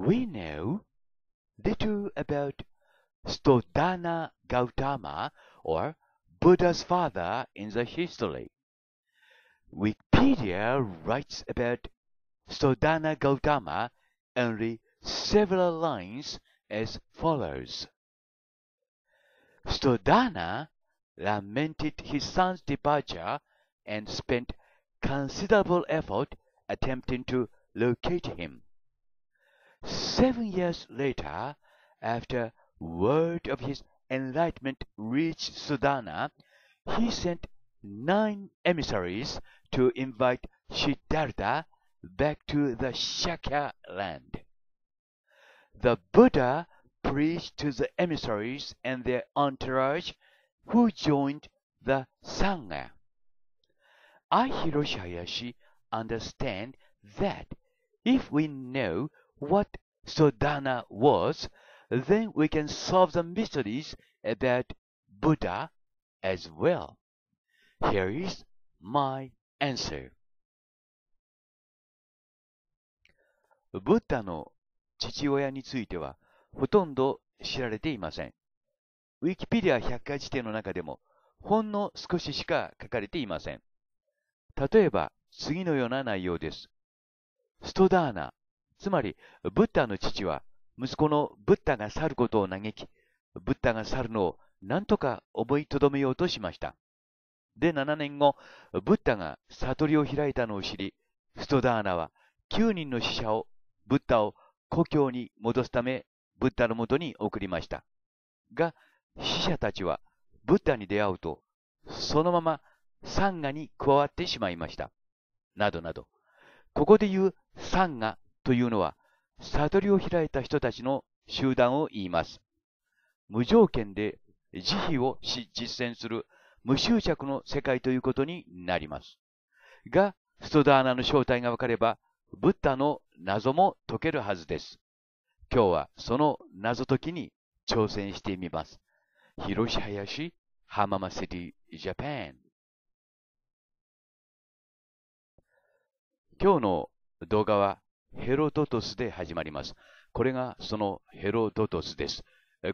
We know little about Stodana Gautama or Buddha's father in the history. Wikipedia writes about Stodana Gautama only several lines as follows. Stodana lamented his son's departure and spent considerable effort attempting to locate him. Seven years later, after word of his enlightenment reached Sudana, he sent nine emissaries to invite Siddhartha back to the Shakya land. The Buddha preached to the emissaries and their entourage who joined the Sangha. I, Hiroshi Hayashi, understand that if we know what Sodana was, then we can solve the mysteries about Buddha as well. Here is my answer. ブッダの父親についてはほとんど知られていません。ウィキペディア百科事典の中でもほんの少ししか書かれていません。例えば次のような内容です。ストダーナつまり、ブッダの父は、息子のブッダが去ることを嘆き、ブッダが去るのを何とか思いとどめようとしました。で、7年後、ブッダが悟りを開いたのを知り、ストダーナは9人の死者を、ブッダを故郷に戻すため、ブッダのもとに送りました。が、死者たちは、ブッダに出会うと、そのままサンガに加わってしまいました。などなど。ここで言うサンガというのは、悟りを開いた人たちの集団を言います。無条件で慈悲をし実践する無執着の世界ということになります。が、ストダーナの正体がわかれば、ブッダの謎も解けるはずです。今日はその謎解きに挑戦してみます。広し林浜ジャパン。今日の動画はヘロドトスで始まります。これがそのヘロドトスです。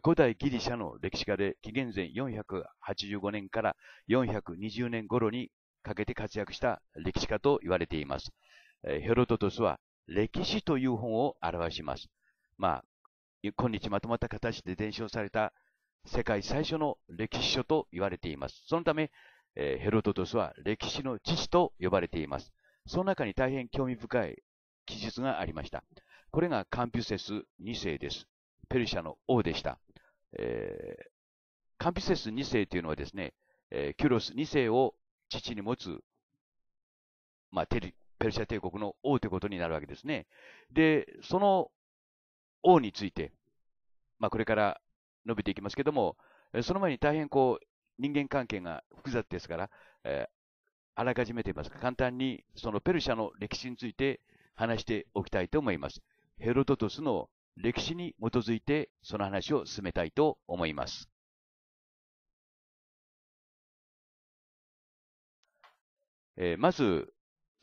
古代ギリシャの歴史家で紀元前485年から420年頃にかけて活躍した歴史家と言われています。ヘロドトスは歴史という本を表します。まあ、今日まとまった形で伝承された世界最初の歴史書と言われています。そのため、ヘロドトスは歴史の父と呼ばれています。その中に大変興味深い記述がありました。これがカンピュセス2世です。ペルシャの王でした。えー、カンピュセス2世というのはですね、えー、キュロス2世を父に持つ、まあ、ペルシャ帝国の王ということになるわけですね。で、その王について、まあ、これから述べていきますけども、その前に大変こう、人間関係が複雑ですから、えー、あらかじめと言いますか、簡単にそのペルシャの歴史について話しておきたいと思います。ヘロドトスの歴史に基づいてその話を進めたいと思います。えー、まず、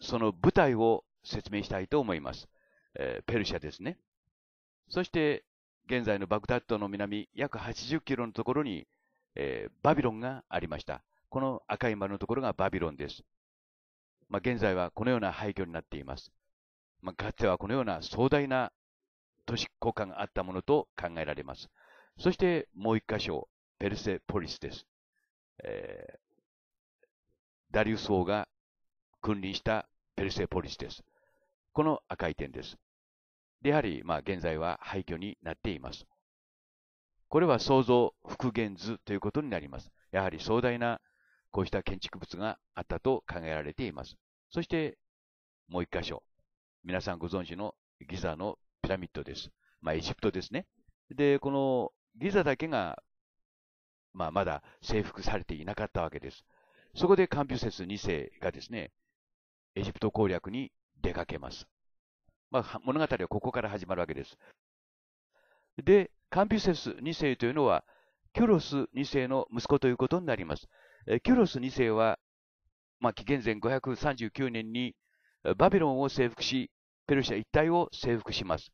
その舞台を説明したいと思います。えー、ペルシャですね。そして、現在のバグダッドの南約80キロのところに、えー、バビロンがありました。この赤い丸のところがバビロンです。まあ、現在はこのような廃墟になっています。まあ、かつてはこのような壮大な都市国家があったものと考えられます。そしてもう一箇所、ペルセポリスです。えー、ダリウス王が君臨したペルセポリスです。この赤い点です。で、やはり、まあ、現在は廃墟になっています。これは創造復元図ということになります。やはり壮大なこうした建築物があったと考えられています。そして、もう一箇所、皆さんご存知のギザのピラミッドです。まあ、エジプトですね。で、このギザだけが、まあ、まだ征服されていなかったわけです。そこでカンピュセス2世がですね、エジプト攻略に出かけます。まあ、物語はここから始まるわけです。で、カンピュセス2世というのは、キュロス2世の息子ということになります。キュロス2世は、まあ、紀元前539年にバビロンを征服し、ペルシャ一帯を征服します。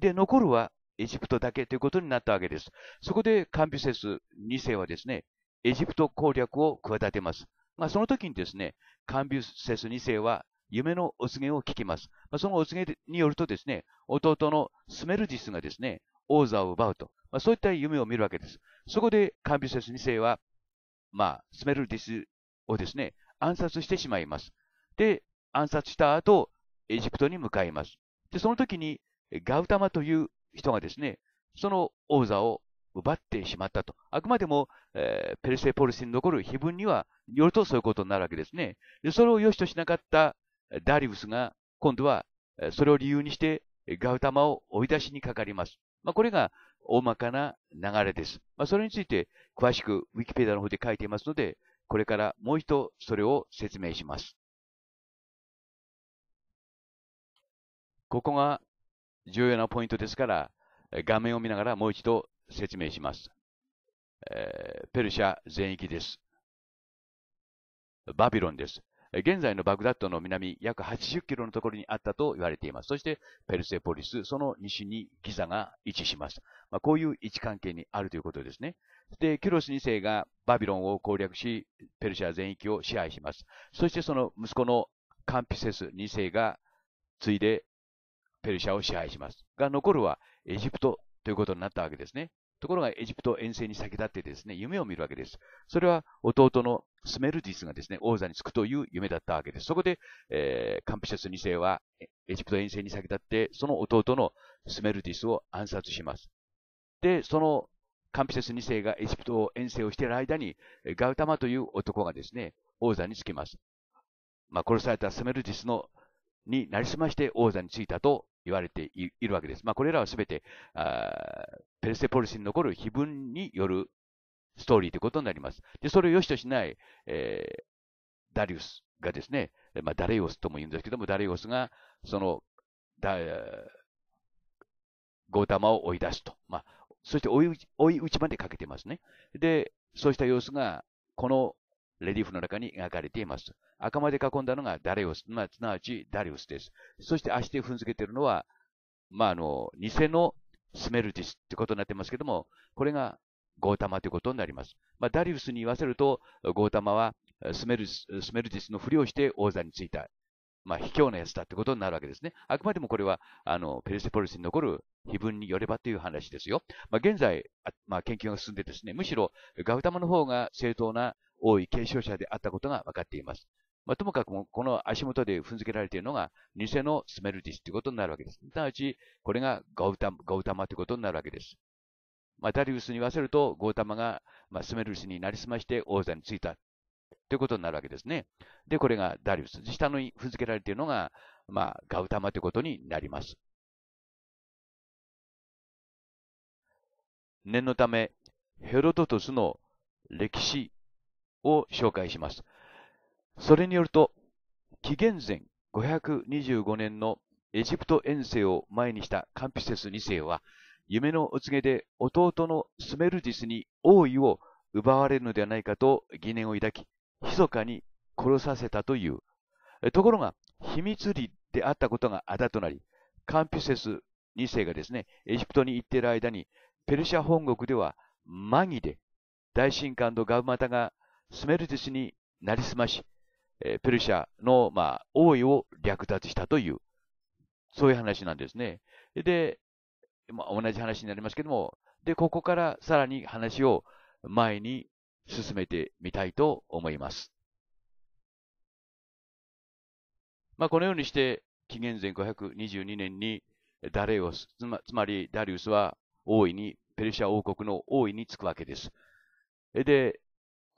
で、残るはエジプトだけということになったわけです。そこでカンピセス2世はですね、エジプト攻略を企てます。まあ、その時にですね、カンビュセス2世は夢のお告げを聞きます。まあ、そのお告げによるとですね、弟のスメルディスがですね、王座を奪うと。まあ、そういった夢を見るわけです。そこでカンビュセス2世は、まあ、スメルディスをですね、暗殺してしまいます。で、暗殺した後、エジプトに向かいます。で、その時に、ガウタマという人がですね、その王座を奪ってしまったと。あくまでも、えー、ペルセポリスに残る碑文には、よるとそういうことになるわけですね。で、それを良しとしなかったダリウスが、今度は、それを理由にして、ガウタマを追い出しにかかります。まあ、これが、大まかな流れです。まあ、それについて、詳しくウィキペディアの方で書いていますので、これからもう一度それを説明します。ここが重要なポイントですから、画面を見ながらもう一度説明します。えー、ペルシャ全域です。バビロンです。現在のバグダッドの南約80キロのところにあったと言われています。そしてペルセポリス、その西にギザが位置します。まあ、こういう位置関係にあるということですね。で、キロス2世がバビロンを攻略し、ペルシャ全域を支配します。そしてその息子のカンピセス2世が継いでペルシャを支配します。が、残るはエジプトということになったわけですね。ところがエジプト遠征に先立ってですね、夢を見るわけです。それは弟のスメルディスがですね、王座に就くという夢だったわけです。そこで、えー、カンピシャス2世はエジプト遠征に先立って、その弟のスメルディスを暗殺します。で、そのカンピシャス2世がエジプトを遠征をしている間に、ガウタマという男がですね、王座に就きます。まあ、殺されたスメルディスのになりすまして王座についたと言われているわけです。まあ、これらはすべてあ、ペルセポリスに残る碑文によるストーリーということになります。で、それを良しとしない、えー、ダリウスがですね、まあ、ダレイオスとも言うんですけども、ダレイオスが、その、だ、ゴータマを追い出すと。まあ、そして追い打ちまでかけてますね。で、そうした様子が、このレリーフの中に描かれています。赤まで囲んだのがダレオス、まあ、すなわちダリウスです。そして足で踏んづけているのは、まあ、あの、偽のスメルディスってことになってますけども、これがゴータマということになります。まあ、ダリウスに言わせると、ゴータマはスメルススメルィスのふりをして王座についた、まあ、卑怯なやつだってことになるわけですね。あくまでもこれは、あの、ペルセポリスに残る碑文によればという話ですよ。まあ、現在、まあ、研究が進んでですね、むしろガウタマの方が正当な多い軽傷者であったことが分かっています。まあ、ともかくも、この足元で踏んづけられているのが、偽のスメルディスということになるわけです。なわち、これがゴウタゴウタマということになるわけです。まあ、ダリウスに言わせると、ゴウタマが、まあ、スメルィスになりすまして王座に就いたということになるわけですね。で、これがダリウス。下のに踏んづけられているのが、まあ、ガウタマということになります。念のため、ヘロドトスの歴史を紹介します。それによると、紀元前525年のエジプト遠征を前にしたカンピセス2世は、夢のお告げで弟のスメルディスに王位を奪われるのではないかと疑念を抱き、密かに殺させたという。ところが、秘密裏であったことがあだとなり、カンピセス2世がですね、エジプトに行っている間に、ペルシャ本国では、マギで、大神官とガブマタがスメルティスになりすまし、えペルシャの、まあ、王位を略奪したという、そういう話なんですね。で、まあ、同じ話になりますけども、で、ここからさらに話を前に進めてみたいと思います。まあ、このようにして、紀元前522年にダレオス、つまつまりダリウスは大いに、ペルシャ王国の王位につくわけです。で、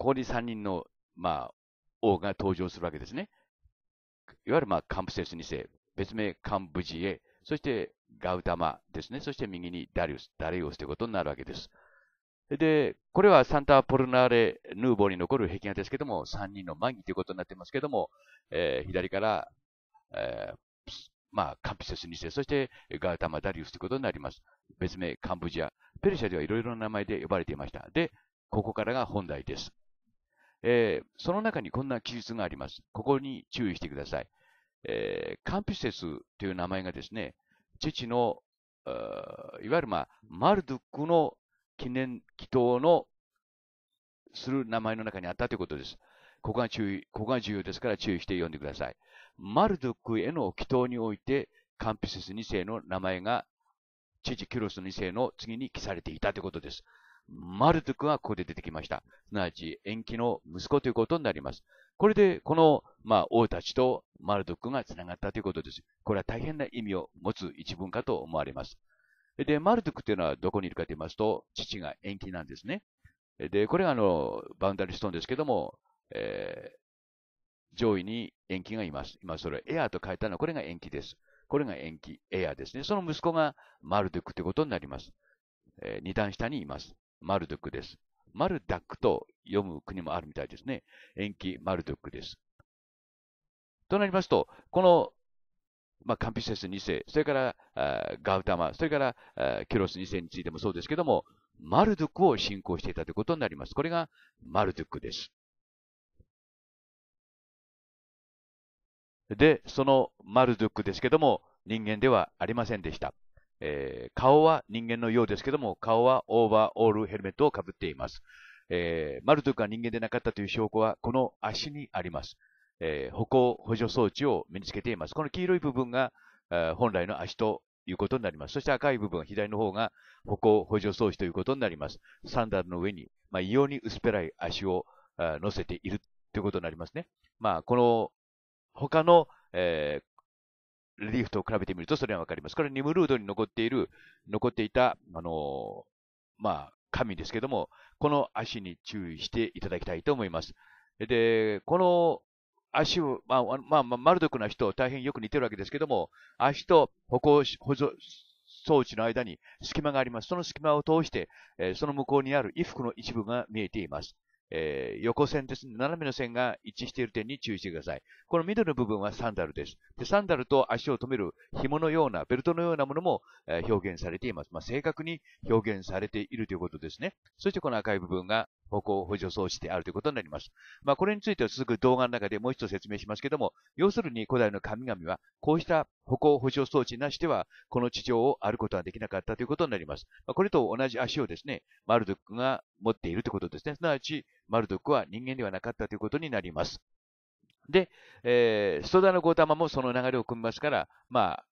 ここに3人の、まあ、王が登場するわけですね。いわゆる、まあ、カンプセス2世、別名カンブジエ、そしてガウタマですね。そして右にダリウス、ダリウスということになるわけです。で、これはサンタ・ポルナーレ・ヌーボーに残る壁画ですけども、3人の満ギということになってますけども、えー、左から、えー、まあ、カンプセス2世、そしてガウタマ・ダリウスということになります。別名、カンブジア。ペルシャではいろいろな名前で呼ばれていました。で、ここからが本題です。えー、その中にこんな記述があります。ここに注意してください。えー、カンピセスという名前がですね、父の、いわゆる、まあ、マルドックの記念祈祷のする名前の中にあったということです。ここが注意、ここが重要ですから注意して読んでください。マルドックへの祈祷において、カンピセス2世の名前が、父キュロス2世の次に記されていたということです。マルドゥクがここで出てきました。すなわち、延期の息子ということになります。これで、この、まあ、王たちとマルドゥクが繋がったということです。これは大変な意味を持つ一文かと思われます。で、マルドゥクというのはどこにいるかと言いますと、父が延期なんですね。で、これがあの、バウンダリストーンですけども、えー、上位に延期がいます。今それ、エアと書いたのはこれが延期です。これが延期、エアですね。その息子がマルドゥクということになります。えー、二段下にいます。マルドクです。マルダックと読む国もあるみたいですね。延期マルドックです。となりますと、この、まあ、カンピセス2世、それからあガウタマ、それからあキュロス2世についてもそうですけども、マルドックを信仰していたということになります。これがマルドックです。で、そのマルドゥックですけども、人間ではありませんでした。えー、顔は人間のようですけども、顔はオーバーオールヘルメットをかぶっています。えー、マルトゥが人間でなかったという証拠は、この足にあります。えー、歩行補助装置を身につけています。この黄色い部分が、えー、本来の足ということになります。そして赤い部分、左の方が歩行補助装置ということになります。サンダルの上に、まあ、異様に薄っぺらい足を乗せているということになりますね。まあ、この他の、えー、リフと比べてみるとそれはわかります。これニムルードに残っている、残っていた、あのまあ、神ですけども、この足に注意していただきたいと思います。で、この足を、まあ、まあ、マルドクな人、大変よく似てるわけですけども、足と歩行補助装置の間に隙間があります。その隙間を通して、えその向こうにある衣服の一部が見えています。えー、横線ですね。斜めの線が一致している点に注意してください。この緑の部分はサンダルです。でサンダルと足を止める紐のような、ベルトのようなものも、えー、表現されています。まあ、正確に表現されているということですね。そしてこの赤い部分が歩行補助装置であるということになります。まあ、これについては続く動画の中でもう一度説明しますけども、要するに古代の神々は、こうした歩行補助装置なしでは、この地上を歩くことはできなかったということになります。まあ、これと同じ足をですね、マルドックが持っているということですね。すなわち、マルドックは人間ではなかったということになります。で、えー、ストダのゴータマもその流れを組みますから、まあ、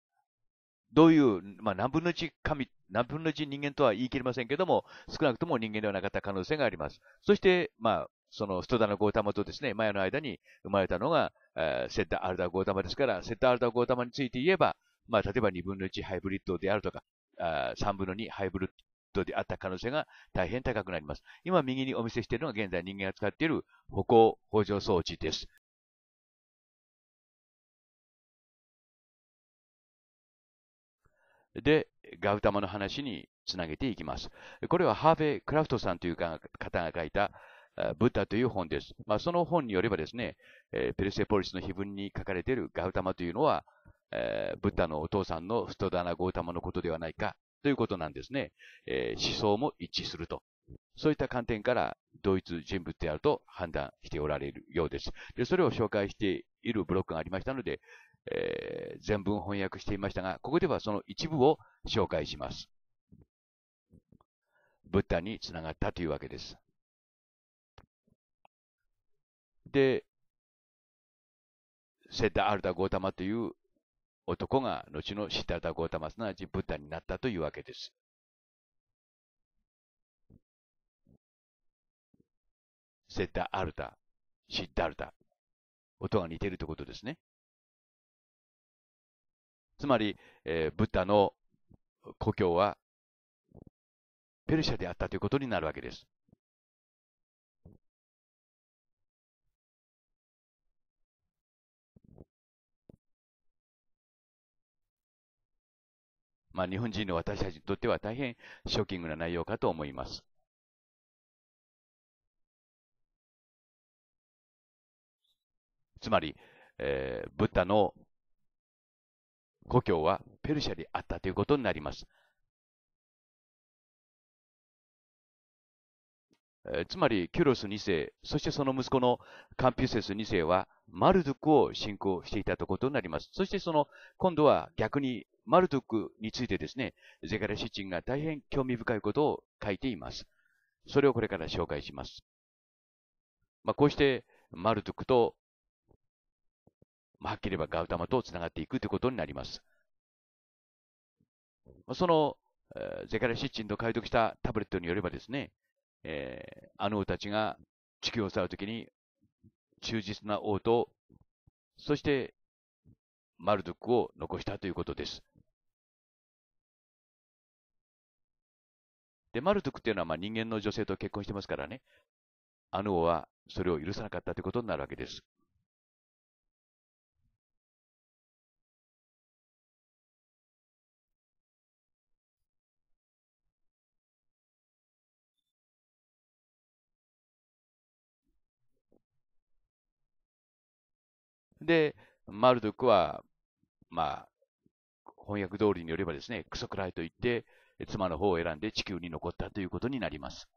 どういう、まあ、何分の1神、何分の人間とは言い切れませんけども、少なくとも人間ではなかった可能性があります。そして、まあ、そのストダのゴータマとですね、マヤの間に生まれたのが、えー、セッタ・アルダ・ゴータマですから、セッタ・アルダ・ゴータマについて言えば、まあ、例えば2分の1ハイブリッドであるとか、あ3分の2ハイブリッドであった可能性が大変高くなります。今右にお見せしているのが現在人間が使っている歩行補助装置です。で、ガウタマの話につなげていきます。これはハーフェイ・クラフトさんという方が書いた、ブッダという本です。まあ、その本によればですね、えペルセポリスの碑文に書かれているガウタマというのは、えブッダのお父さんのストダナ・ゴウタマのことではないかということなんですね。え思想も一致すると。そういった観点から同一人物であると判断しておられるようです。で、それを紹介しているブロックがありましたので、えー、全文翻訳していましたが、ここではその一部を紹介します。ブッダにつながったというわけです。で、セッダ・アルタ・ゴータマという男が後のシッダアルタ・ゴータマ、すなわちブッダになったというわけです。セッダ・アルタ、シッダアルタ。音が似てるということですね。つまり、えー、ブッダの故郷はペルシャであったということになるわけです。まあ、日本人の私たちにとっては大変ショッキングな内容かと思います。つまり、えー、ブッダの故郷はペルシャであったということになります。つまりキュロス2世、そしてその息子のカンピュセス2世はマルドゥクを信仰していたということになります。そしてその、今度は逆にマルドゥクについてですね、ゼガラシチンが大変興味深いことを書いています。それをこれから紹介します。まあ、こうしてマルドゥクとまあ、はっきり言えばガウタマと繋がっていくということになります。その、えー、ゼカリシッチンと解読したタブレットによればですね、えー、あの王たちが地球を去るときに忠実な王と、そしてマルドックを残したということです。で、マルドックというのはまあ人間の女性と結婚してますからね、あの王はそれを許さなかったということになるわけです。で、マルドクは、まあ、翻訳通りによればですね、クソくらいと言って、妻の方を選んで地球に残ったということになります。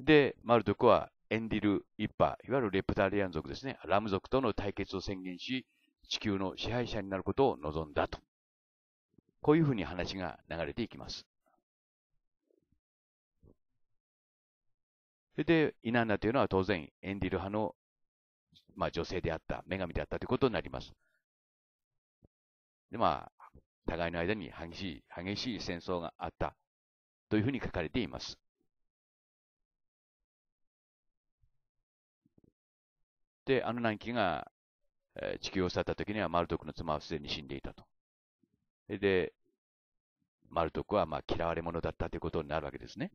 で、マルドクはエンディル一派、いわゆるレプタリアン族ですね、ラム族との対決を宣言し、地球の支配者になることを望んだと。こういうふうに話が流れていきます。で、イナンナというのは当然、エンディル派の、まあ、女性であった、女神であったということになります。で、まあ、互いの間に激しい、激しい戦争があったというふうに書かれています。で、あの南ンが地球を去った時にはマルトクの妻はすでに死んでいたと。で、マルトクはまあ嫌われ者だったということになるわけですね。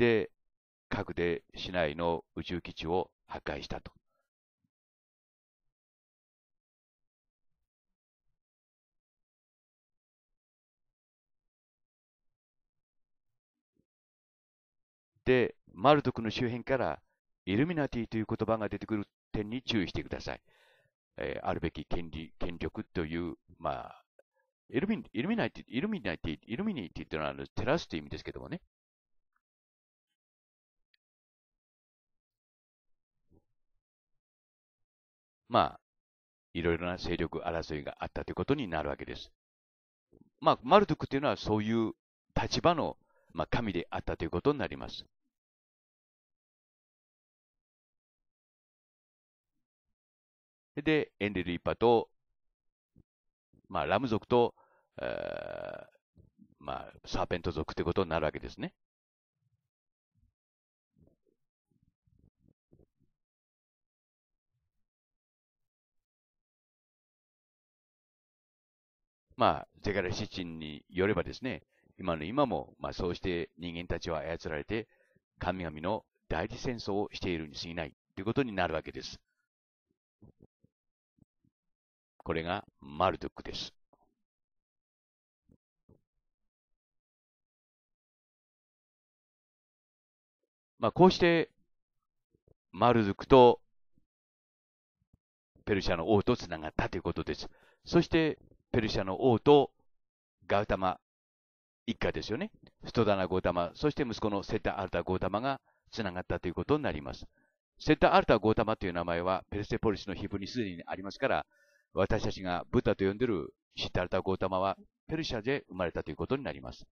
で核で市内の宇宙基地を破壊したと。で、マルドクの周辺からイルミナティという言葉が出てくる点に注意してください。えー、あるべき権利、権力という、まあ、イルミナティ、イルミナティ、イルミナティというのはテラスという意味ですけどもね、まあ、いろいろな勢力争いがあったということになるわけです。まあ、マルトゥクというのはそういう立場の、まあ、神であったということになります。で、エンリル一派と、まあ、ラム族と、えー、まあ、サーペント族ということになるわけですね。まあ、ゼカリアチンによればですね、今の今も、まあそうして人間たちは操られて、神々の代理戦争をしているに過ぎないということになるわけです。これがマルドックです。まあ、こうして、マルドックとペルシャの王とつながったということです。そして、ペルシャの王とガウタマ一家ですよね。ストダナ・ゴータマ、そして息子のセッタ・アルタ・ゴータマがつながったということになります。セッタ・アルタ・ゴータマという名前はペルセポリスの皮膚にすでにありますから、私たちがブッダと呼んでいるシッタ・アルタ・ゴータマはペルシャで生まれたということになります。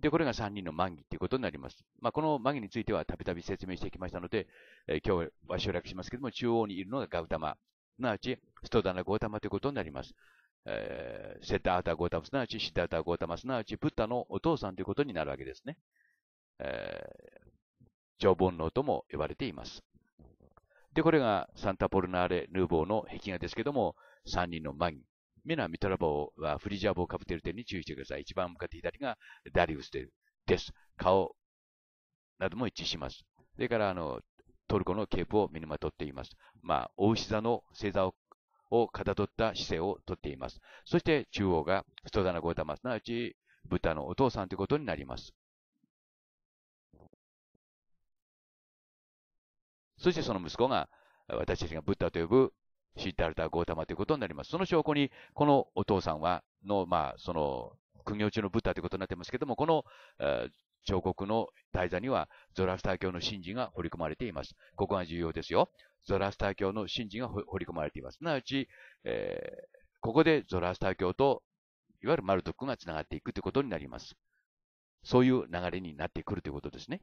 で、これが3人の満ギということになります。まあ、この満ギについてはたびたび説明してきましたので、えー、今日は省略しますけども、中央にいるのがガウタマ、すなわちストダナ・ゴータマということになります。えー、セッタータゴータム、すなわちシッタータゴータマ、すなわちブッダのお父さんということになるわけですね。えー、常盆能とも呼ばれています。で、これがサンタポルナーレ・ヌーボーの壁画ですけども、3人のマギ、メナ・ミトラボーはフリジャーボーカプテル店に注意してください。一番向かって左がダリウスです。顔なども一致します。それから、あの、トルコのケープを身にまとっています。まあ、大牛座の星座ををかたどった姿勢をとっています。そして中央がダナゴータマ、すなわちブッダのお父さんということになります。そしてその息子が、私たちがブッダと呼ぶシッダルタ・ゴータマということになります。その証拠に、このお父さんは、の、まあ、その、苦行中のブッダということになってますけども、この、彫刻の台座にはゾラスター教の神事が彫り込まれています。ここが重要ですよ。ゾラスター教の神事が彫り込まれています。すなわち、えー、ここでゾラスター教と、いわゆるマルトックが繋がっていくということになります。そういう流れになってくるということですね。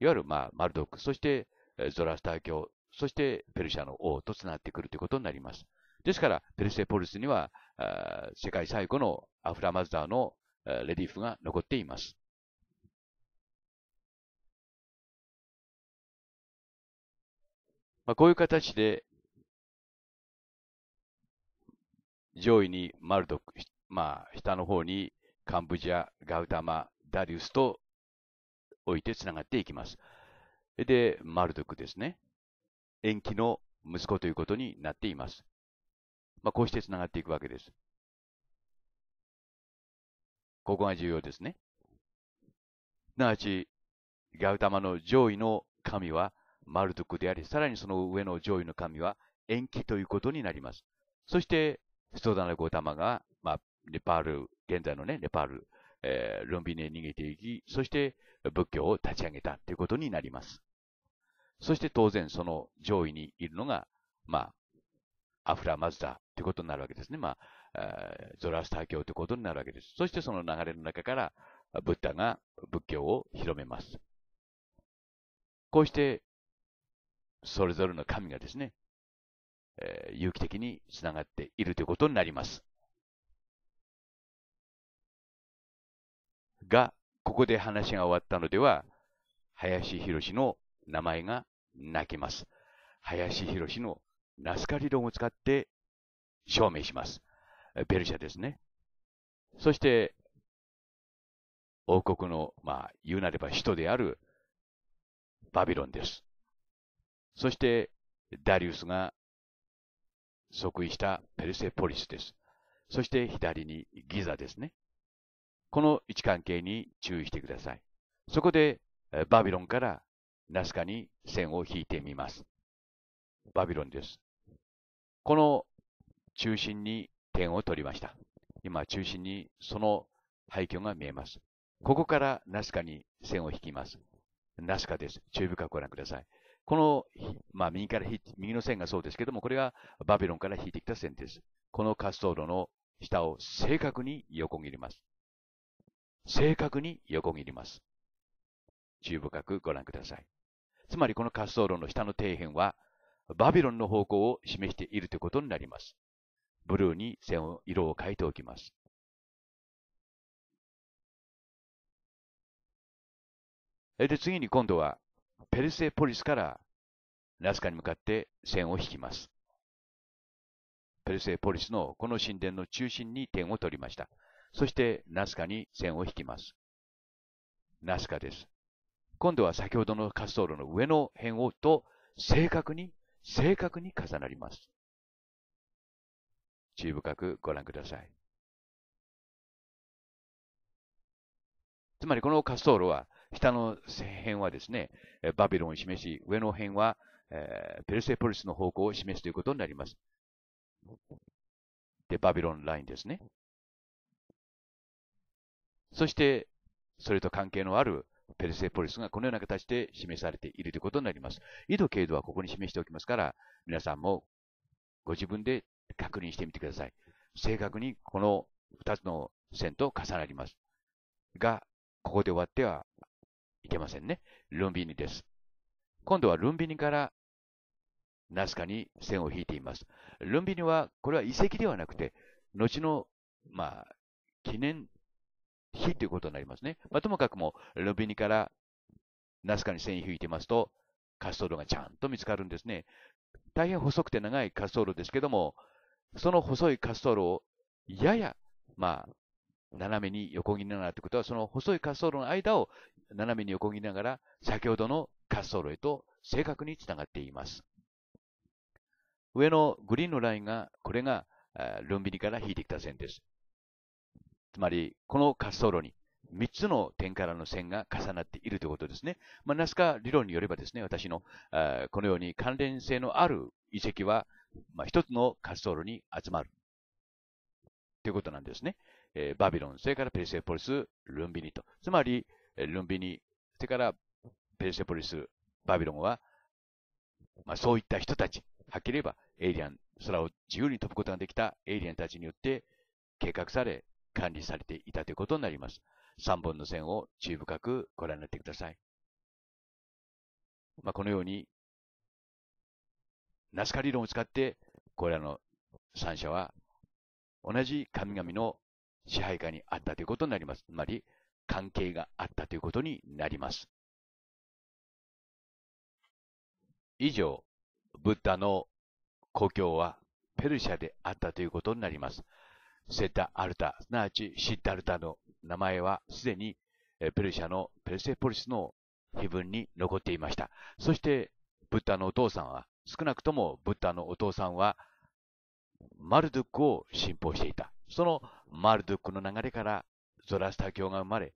いわゆる、まあ、マルトック、そして、ゾラスター教、そしてペルシャの王と繋がってくるということになります。ですから、ペルセポリスには、世界最古のアフラマズダーのレディーフが残っています。まあ、こういう形で、上位にマルドク、まあ、下の方にカンブジア、ガウタマ、ダリウスと置いてつながっていきます。で、マルドクですね。延期の息子ということになっています。まあ、こうしてつながっていくわけです。ここが重要ですね。すなわち、ガウタマの上位の神は、マルドクであり、さらにその上の上位の神は延期ということになります。そして、ストダナゴタマが、まあ、ネパール、現在のね、ネパール、えー、ロンビネへ逃げていき、そして仏教を立ち上げたということになります。そして当然その上位にいるのが、まあ、アフラ・マズダということになるわけですね。まあ、ゾラスター教ということになるわけです。そしてその流れの中から、ブッダが仏教を広めます。こうしてそれぞれの神がですね、えー、有機的につながっているということになります。が、ここで話が終わったのでは、林博の名前が泣きます。林博のナスカ理論を使って証明します。ペルシャですね。そして、王国の、まあ、言うなれば首都であるバビロンです。そして、ダリウスが即位したペルセポリスです。そして左にギザですね。この位置関係に注意してください。そこでバビロンからナスカに線を引いてみます。バビロンです。この中心に点を取りました。今中心にその廃墟が見えます。ここからナスカに線を引きます。ナスカです。注意深くご覧ください。この、まあ、右から引右の線がそうですけども、これがバビロンから引いてきた線です。この滑走路の下を正確に横切ります。正確に横切ります。注意深くご覧ください。つまりこの滑走路の下の底辺は、バビロンの方向を示しているということになります。ブルーに線を、色を変えておきます。で、次に今度はペルセポリスからナスカに向かって線を引きます。ペルセポリスのこの神殿の中心に点を取りました。そしてナスカに線を引きます。ナスカです。今度は先ほどの滑走路の上の辺をと正確に、正確に重なります。注意深くご覧ください。つまりこの滑走路は下の辺はですね、バビロンを示し、上の辺は、えー、ペルセポリスの方向を示すということになります。で、バビロンラインですね。そして、それと関係のあるペルセポリスがこのような形で示されているということになります。緯度、経度はここに示しておきますから、皆さんもご自分で確認してみてください。正確にこの2つの線と重なります。が、ここで終わってはいけませんね。ルンビニです。今度はルンビニからナスカに線を引いています。ルンビニは、これは遺跡ではなくて、後の、まあ、記念碑ということになりますね。まあ、ともかくも、ルンビニからナスカに線を引いてますと、滑走路がちゃんと見つかるんですね。大変細くて長い滑走路ですけども、その細い滑走路をやや、まあ、斜めに横切りながらということは、その細い滑走路の間を斜めに横切りながら、先ほどの滑走路へと正確につながっています。上のグリーンのラインが、これが、ルンビニから引いてきた線です。つまり、この滑走路に3つの点からの線が重なっているということですね。まあ、ナスカ理論によればですね、私の、このように関連性のある遺跡は、まあ、1つの滑走路に集まる。ということなんですね。えバビロン、それからペルセポリス、ルンビニと。つまり、ルンビニ、それからペルセポリス、バビロンは、まあ、そういった人たち、はっきり言えばエイリアン、空を自由に飛ぶことができたエイリアンたちによって計画され、管理されていたということになります。3本の線を注意深くご覧になってください。まあ、このように、ナスカ理論を使って、これらの3者は同じ神々の支配下にあったということになります。つまり、関係があったということになります。以上、ブッダの故郷はペルシャであったということになります。セッタ・アルタ、すなわちシッタルタの名前はすでにペルシャのペルセポリスの碑文に残っていました。そして、ブッダのお父さんは、少なくともブッダのお父さんは、マルドゥックを信奉していた。そのマルドゥックの流れからゾラスター教が生まれ、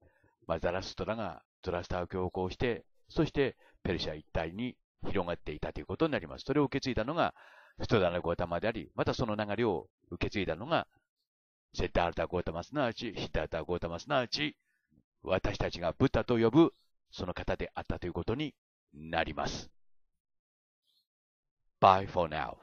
まあ、ザラストラがゾラスター教をこうして、そしてペルシャ一帯に広がっていたということになります。それを受け継いだのが、ストダナ・ゴータマであり、またその流れを受け継いだのが、セッダールタ・ゴータマ、すなわち、ヒッダールタ・ゴータマ、すなわち、私たちがブッダと呼ぶ、その方であったということになります。Bye for now.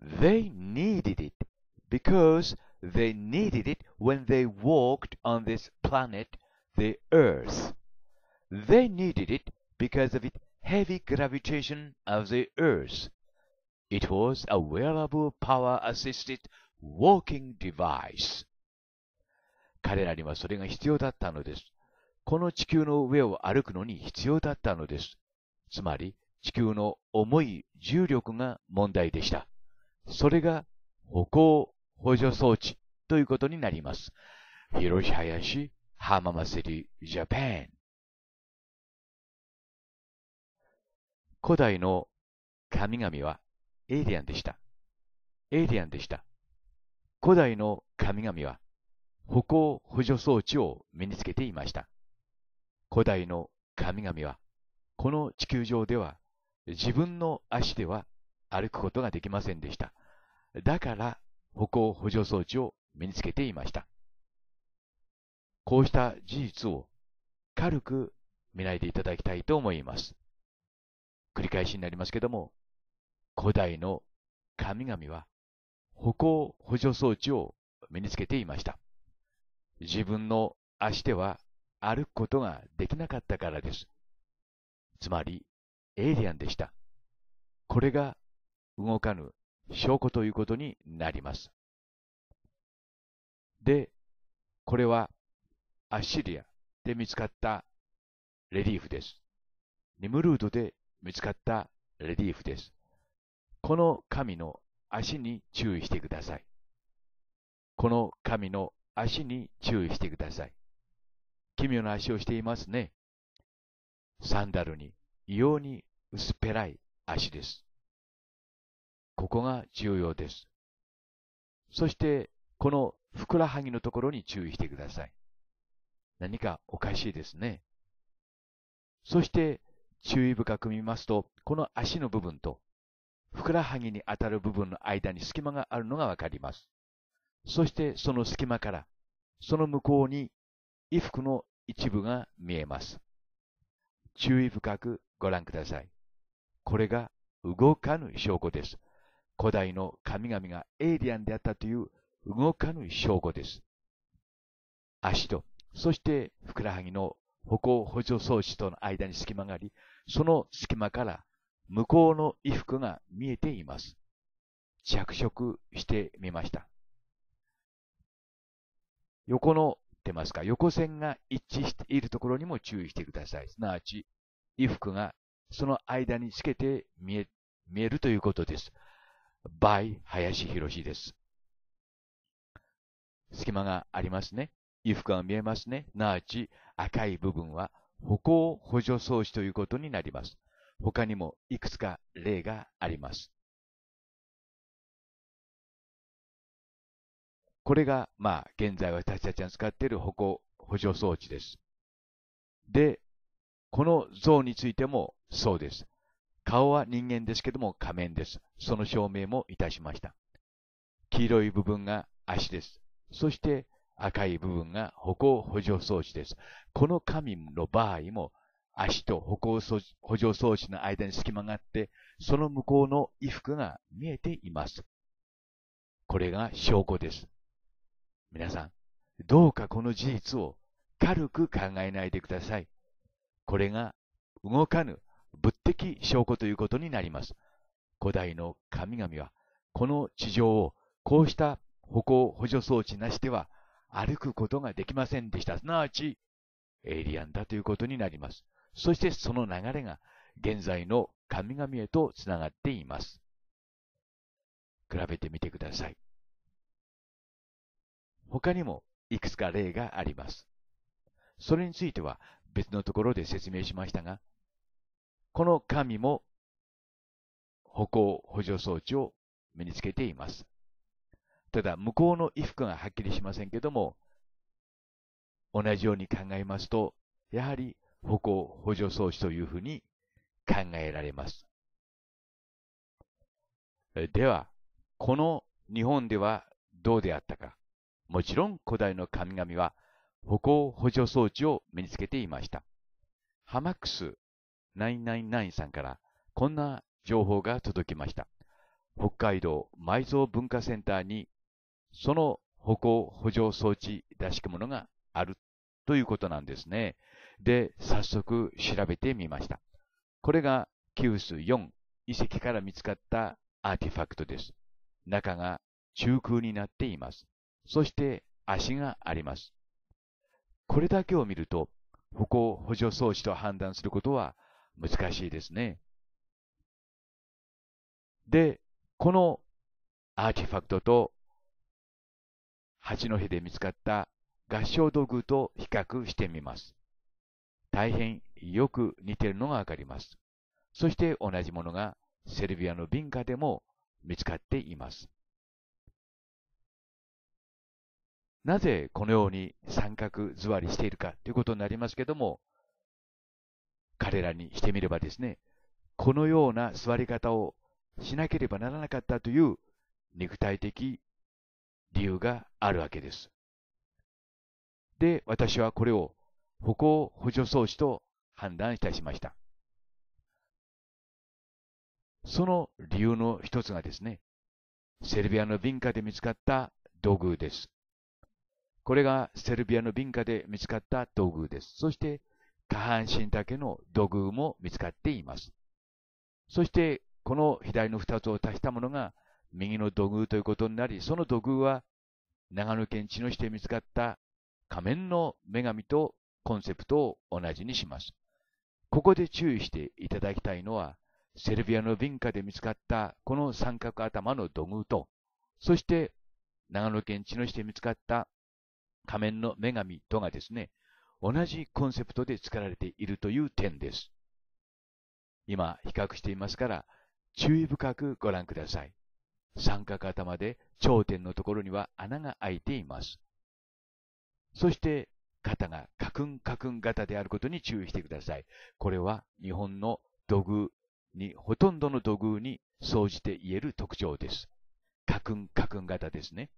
They needed it because they needed it when they walked on this planet, the Earth. They needed it because of its heavy gravitation of the Earth. It was a wearable power-assisted walking device. 彼らにはそれが必要だったのです。この地球の上を歩くのに必要だったのです。つまり、地球の重い重力が問題でした。それが歩行補助装置ということになります。広林浜祭ジャパン古代の神々はエイリアンでした。エイリアンでした。古代の神々は歩行補助装置を身につけていました。古代の神々はこの地球上では自分の足では歩くことができませんでした。だから歩行補助装置を身につけていました。こうした事実を軽く見ないでいただきたいと思います。繰り返しになりますけども、古代の神々は歩行補助装置を身につけていました。自分の足では歩くことができなかったからです。つまり、エイリアンでした。これが動かぬ証拠ということになります。で、これはアッシリアで見つかったレリーフです。ニムルードで見つかったレリーフです。この神の足に注意してください。この神の足に注意してください。奇妙な足をしていますね。サンダルに異様に薄っぺらい足です。ここが重要です。そして、このふくらはぎのところに注意してください。何かおかしいですね。そして、注意深く見ますと、この足の部分と、ふくらはぎに当たる部分の間に隙間があるのがわかります。そしてその隙間から、その向こうに衣服の一部が見えます。注意深くご覧ください。これが動かぬ証拠です。古代の神々がエイリアンであったという動かぬ証拠です。足と、そしてふくらはぎの歩行補助装置との間に隙間があり、その隙間から向こうの衣服が見えています。着色してみました。横の、出ますか、横線が一致しているところにも注意してください。すなわち、衣服がその間につけて見え見えるということです。by 林博です。隙間がありますね。衣服が見えますね。なあち、赤い部分は歩行補助装置ということになります。他にもいくつか例があります。これが、まあ、現在私たちが使っている歩行補助装置です。で、この像についてもそうです。顔は人間ですけども仮面です。その証明もいたしました。黄色い部分が足です。そして赤い部分が歩行補助装置です。この神の場合も足と歩行補助装置の間に隙間があって、その向こうの衣服が見えています。これが証拠です。皆さん、どうかこの事実を軽く考えないでください。これが動かぬ的証拠ということになります。古代の神々は、この地上をこうした歩行補助装置なしでは歩くことができませんでした。すなわち、エイリアンだということになります。そしてその流れが現在の神々へとつながっています。比べてみてください。他にもいくつか例があります。それについては別のところで説明しましたが、この神も歩行補助装置を身につけています。ただ、向こうの衣服がはっきりしませんけども、同じように考えますと、やはり歩行補助装置というふうに考えられます。では、この日本ではどうであったか。もちろん古代の神々は歩行補助装置を身につけていました。ハマックス999さんからこんな情報が届きました。北海道埋蔵文化センターにその歩行補助装置らしくものがあるということなんですね。で、早速調べてみました。これがキウス4遺跡から見つかったアーティファクトです。中が中空になっています。そして足があります。これだけを見ると歩行補助装置と判断することは難しいですね。で、このアーティファクトと八戸で見つかった合唱土偶と比較してみます。大変よく似ているのがわかります。そして同じものがセルビアの民家でも見つかっています。なぜこのように三角座りしているかということになりますけども、彼らにしてみればですね、このような座り方をしなければならなかったという肉体的理由があるわけです。で、私はこれを歩行補助装置と判断いたしました。その理由の一つがですね、セルビアの民家で見つかった土偶です。これがセルビアの民家で見つかった道具です。そして下半身だけの土偶も見つかっています。そして、この左の二つを足したものが、右の土偶ということになり、その土偶は、長野県茅野市で見つかった仮面の女神とコンセプトを同じにします。ここで注意していただきたいのは、セルビアの民家で見つかったこの三角頭の土偶と、そして長野県茅野市で見つかった仮面の女神とがですね、同じコンセプトで作られているという点です。今、比較していますから、注意深くご覧ください。三角頭で頂点のところには穴が開いています。そして、肩がカクンカクン型であることに注意してください。これは日本の土偶に、ほとんどの土偶に総じて言える特徴です。カクンカクン型ですね。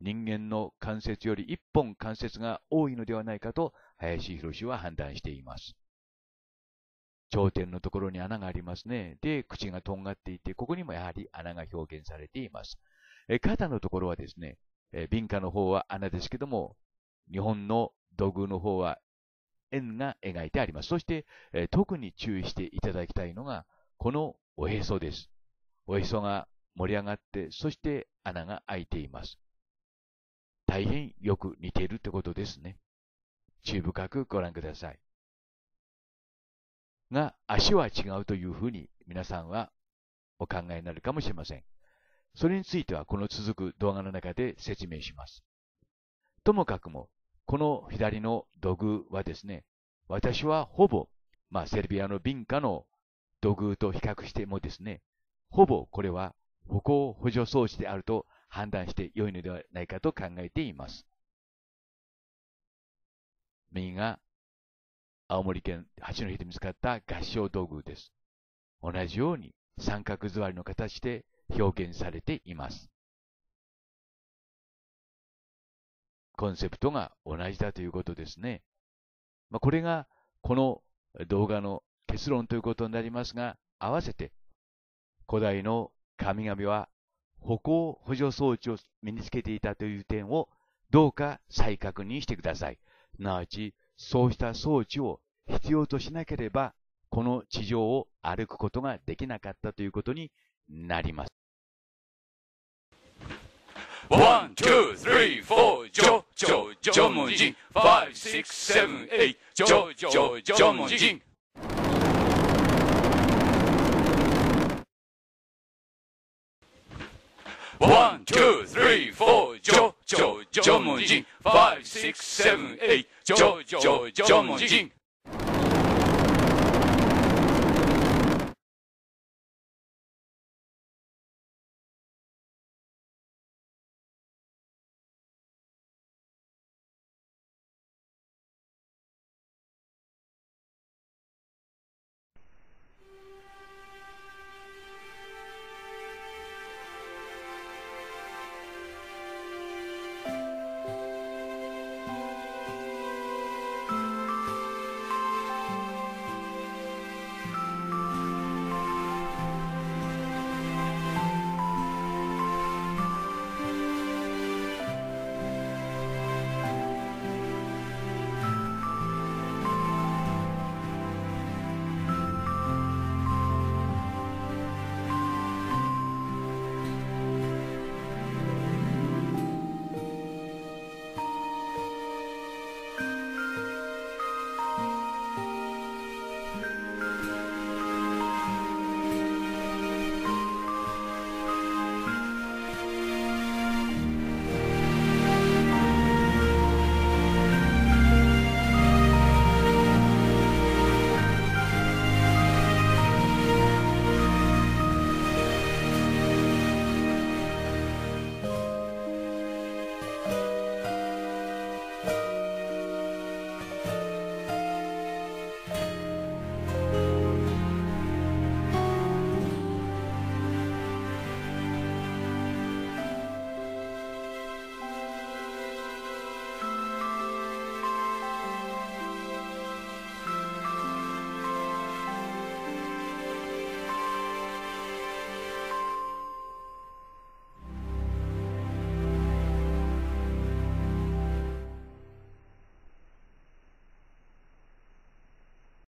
人間の関節より一本関節が多いのではないかと林博は判断しています。頂点のところに穴がありますね。で、口がとんがっていて、ここにもやはり穴が表現されています。え肩のところはですね、え敏感の方は穴ですけども、日本の土偶の方は円が描いてあります。そして、え特に注意していただきたいのが、このおへそです。おへそが盛り上がって、そして穴が開いています。大変よく似ているってことですね。注意深くご覧ください。が、足は違うというふうに皆さんはお考えになるかもしれません。それについてはこの続く動画の中で説明します。ともかくも、この左の土偶はですね、私はほぼ、まあ、セルビアの民家の土偶と比較してもですね、ほぼこれは歩行補助装置であると判断して良いのではないかと考えています。右が青森県八戸で見つかった合唱道具です。同じように三角座りの形で表現されています。コンセプトが同じだということですね。まあ、これがこの動画の結論ということになりますが、合わせて古代の神々は歩行補助装置を身につけていたという点をどうか再確認してください。すなわち、そうした装置を必要としなければ、この地上を歩くことができなかったということになります。ワン、ツー、スリー、フォー、e f o u ジョ、ジョ、ジョモジン。ファイ、シック x s e v e ジョ。ジョ。ジョ、ジョ、ジョモジン。One, two, t h r ジョ。ジョ。ジョ。ジョ、ジョジョ文字5、6、7、8ジョジョジョ文字